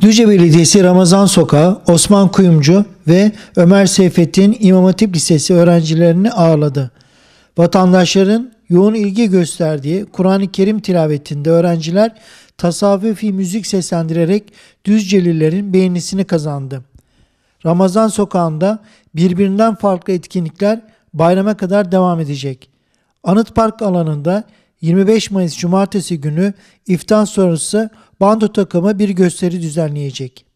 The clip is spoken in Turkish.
Düzce Belediyesi Ramazan Sokağı, Osman Kuyumcu ve Ömer Seyfettin İmam Hatip Lisesi öğrencilerini ağırladı. Vatandaşların yoğun ilgi gösterdiği Kur'an-ı Kerim tilavetinde öğrenciler tasavvufi müzik seslendirerek Düzcelilerin beğenisini kazandı. Ramazan Sokağı'nda birbirinden farklı etkinlikler bayrama kadar devam edecek. Anıt Park alanında 25 Mayıs Cumartesi günü iftar sonrası bando takımı bir gösteri düzenleyecek.